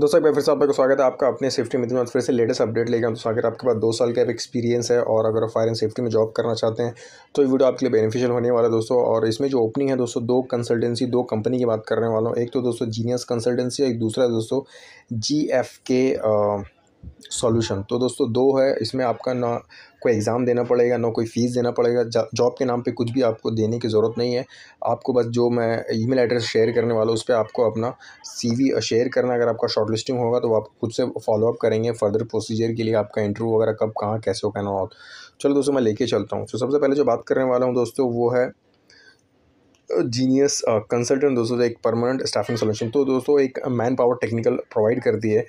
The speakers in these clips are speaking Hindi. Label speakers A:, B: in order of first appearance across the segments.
A: दोस्तों एक बार फिर से आपका स्वागत है आपका अपने सेफ्टी मित्र में फिर से लेटेस्ट अपडेट लेकर हम तो स्वागत है आपके पास दो साल का एक्सपीरियंस है और अगर आप फायर एंड सेफ्टी में जॉब करना चाहते हैं तो ये वीडियो आपके लिए बेनिफिशियल होने वाला है दोस्तों और इसमें जो ओपनिंग है दोस्तों दो कंसल्टेंसी दो कंपनी की बात करने वाला हूँ एक तो दोस्तों जीनियस कंसल्टेंसी और एक दूसरा दोस्तों जी एफ के सॉल्यूशन तो दोस्तों दो है इसमें आपका ना कोई एग्ज़ाम देना पड़ेगा ना कोई फ़ीस देना पड़ेगा जॉब के नाम पे कुछ भी आपको देने की ज़रूरत नहीं है आपको बस जो मैं ईमेल एड्रेस शेयर करने वाला उस पर आपको अपना सीवी शेयर करना अगर आपका शॉर्ट लिस्टिंग होगा तो आप खुद से फॉलोअप करेंगे फर्दर प्रोसीजर के लिए आपका इंटरव्यू वगैरह कब कहाँ कैसे हो कहना हो चलो दोस्तों मैं लेके चलता हूँ तो सबसे पहले जो बात करने वाला हूँ दोस्तों वो है जीनियस कंसल्टेंट दोस्तों एक परमानेंट स्टाफिंग सोल्यूशन तो दोस्तों एक मैन पावर टेक्निकल प्रोवाइड करती है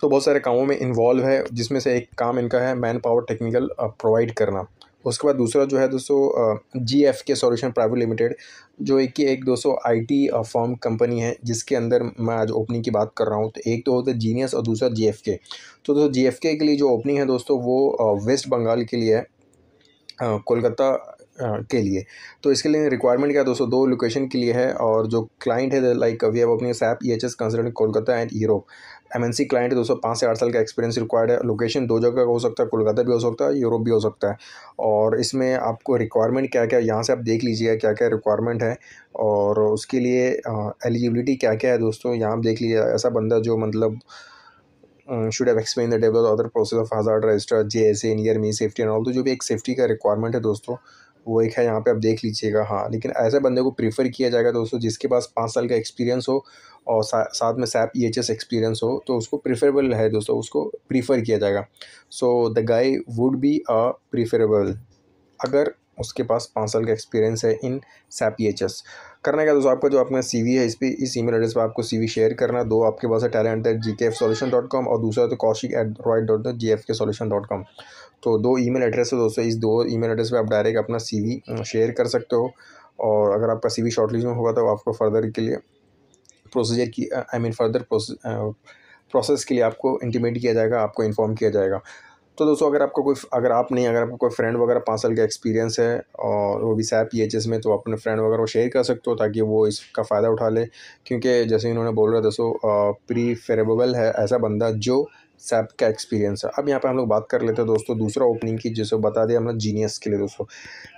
A: तो बहुत सारे कामों में इन्वॉल्व है जिसमें से एक काम इनका है मैन पावर टेक्निकल प्रोवाइड करना उसके बाद दूसरा जो है दोस्तों G F K solution private limited जो एक की एक दोस्तों आई टी फॉर्म कंपनी है जिसके अंदर मैं आज ओपनिंग की बात कर रहा हूँ तो एक तो होता है जीनियस और दूसरा जी एफ के तो दोस्तों जी एफ के लिए जो ओपनिंग है दोस्तों वो वेस्ट बंगाल के लिए है कोलकाता के लिए तो इसके लिए रिक्वायरमेंट क्या है दोस्तों दो लोकेशन के लिए है और जो क्लाइंट है like we have opening SAP E H S consultant Kolkata and Europe MNC client है दोस्तों पाँच से आठ साल का एक्सपीरियंस रिक्वायर्ड है लोकेशन दो जगह का हो सकता है कोलकाता भी हो सकता है यूरोप भी हो सकता है और इसमें आपको रिक्वायरमेंट क्या क्या यहाँ से आप देख लीजिएगा क्या क्या रिक्वायरमेंट है और उसके लिए एलिजिबिलिटी क्या क्या है दोस्तों यहाँ आप देख लीजिए ऐसा बंदा जो मतलब should have explain the develop other process of hazard register J S A near me safety and all तो जो भी एक सेफ्टी का रिक्वायरमेंट है दोस्तों वो एक है यहाँ पे आप देख लीजिएगा हाँ लेकिन ऐसे बंदे को प्रीफर किया जाएगा दोस्तों जिसके पास पाँच साल का एक्सपीरियंस हो और सा, साथ में SAP E H S experience हो तो उसको प्रीफरेबल है दोस्तों उसको प्रीफर किया जाएगा so the guy would be a preferable अगर उसके पास पाँच साल का एक्सपीरियंस है in SAP E H S करना क्या दोस्तों आपका जो आपका सीवी है इस पर इस ईमेल एड्रेस पर आपको सीवी शेयर करना दो आपके पास है टैलेंट एट जी के एफ सोल्यूशन डॉट कॉम और दूसरा तो कौशिक एट रॉयट dot G F K solution dot com तो दो ईमेल एड्रेस है दोस्तों इस दो ईमेल एड्रेस पर आप डायरेक्ट अपना सीवी शेयर कर सकते हो और अगर आपका सीवी शॉर्टलिस्ट में होगा तो आपको फर्दर के लिए प्रोसीजर की आई मीन फर्दर प्रोसेस के लिए आपको इंटीमेट किया जाएगा आपको इन्फॉर्म किया जाएगा तो दोस्तों अगर आपका कोई अगर आप नहीं अगर आपका कोई फ्रेंड वगैरह पाँच साल का एक्सपीरियंस है और वो भी सैप पी एच एस में तो अपने फ्रेंड वगैरह को शेयर कर सकते हो ताकि वो इसका फ़ायदा उठा ले क्योंकि जैसे इन्होंने बोल रहा दोस्तों प्रीफरेबल है ऐसा बंदा जो सैप का एक्सपीरियंस है अब यहाँ पे हम लोग बात कर लेते हैं दोस्तों दूसरा ओपनिंग की जैसे बता दिया हमने जीनियस के लिए दोस्तों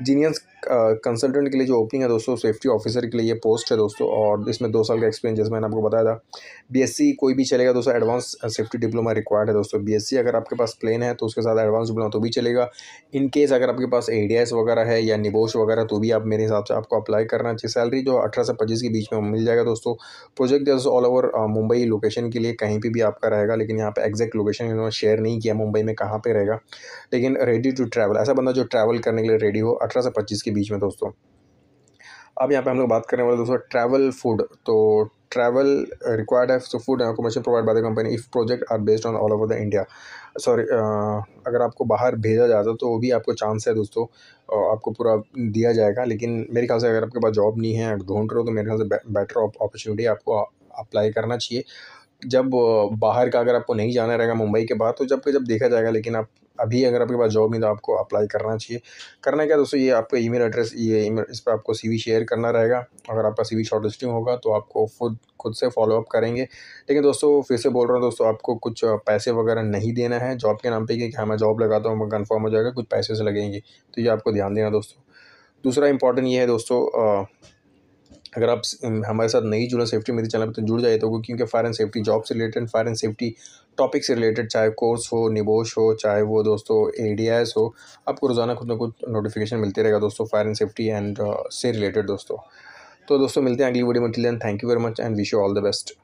A: जीनियस कंसल्टेंट के लिए जो ओपनिंग है दोस्तों सेफ्टी ऑफिसर के लिए ये पोस्ट है दोस्तों और इसमें दो साल का एक्सपीरियंस जैसे मैंने आपको बताया था बी कोई भी चलेगा दोस्तों एडवांस सेफ्टी डिप्लोमा रिक्वायर्ड है दोस्तों बी अगर आपके पास प्लेन है तो उसके साथ एडवांस डिप्लोमा तो भी चलेगा इन केस अगर आपके पास ए वगैरह है या निबोश वगैरह तो भी आप मेरे हिसाब से आपको अप्लाई करना चाहिए सैलरी जो अठारह से पच्चीस के बीच में मिल जाएगा दोस्तों प्रोजेक्ट जैसे ऑल ओवर मुंबई लोकेशन के लिए कहीं पर भी आपका रहेगा लेकिन यहाँ पर एग्जैक्ट एग्जैक्ट लोकेशन इन्होंने शेयर नहीं किया मुंबई में कहाँ पे रहेगा लेकिन रेडी टू ट्रैवल ऐसा बंदा जो ट्रैवल करने के लिए रेडी हो अठारह से पच्चीस के बीच में दोस्तों अब यहाँ पे हम लोग बात करने वाले दोस्तों ट्रैवल फूड तो ट्रैवल रिक्वायर्ड है so food accommodation provide by the company if project are based on all over the India sorry अगर आपको बाहर भेजा जाता तो वो भी आपको चांस है दोस्तों आपको पूरा दिया जाएगा लेकिन मेरे ख्याल से अगर आपके पास जॉब नहीं है ढूंढ रहे हो तो मेरे ख्याल से बेटर अपॉर्चुनिटी आपको अप्लाई करना चाहिए जब बाहर का अगर आपको नहीं जाना रहेगा मुंबई के बाहर तो जब जब देखा जाएगा लेकिन आप अभी अगर आपके पास जॉब नहीं तो आपको अप्लाई करना चाहिए करना क्या दोस्तों ये आपका ईमेल एड्रेस ये ईमेल इस पर आपको सीवी शेयर करना रहेगा अगर आपका सीवी शॉर्ट लिस्टिंग होगा तो आपको खुद खुद से फॉलोअप करेंगे लेकिन दोस्तों फिर से बोल रहा हूँ दोस्तों आपको कुछ पैसे वगैरह नहीं देना है जॉब के नाम पर कि हाँ मैं जॉब लगाता हूँ कन्फर्म हो जाएगा कुछ पैसे से लगेंगे तो ये आपको ध्यान देना दोस्तों दूसरा इंपॉर्टेंट ये है दोस्तों अगर आप हमारे साथ नहीं जुड़े सेफ्टी मेरे चैनल पर तो जुड़ जाए तो क्योंकि फायर एंड सेफ्टी जॉब से related fire and safety topic से रिलेटेड चाहे कोर्स हो निबोश हो चाहे वो दोस्तों ए हो आपको रोज़ाना खुद ना कुछ नोटिफिकेशन मिलते रहेगा दोस्तों फायर एंड सेफ्टी एंड से रिलेटेड दोस्तों तो दोस्तों मिलते हैं अगली वीडियो में thank you very much and wish you all the best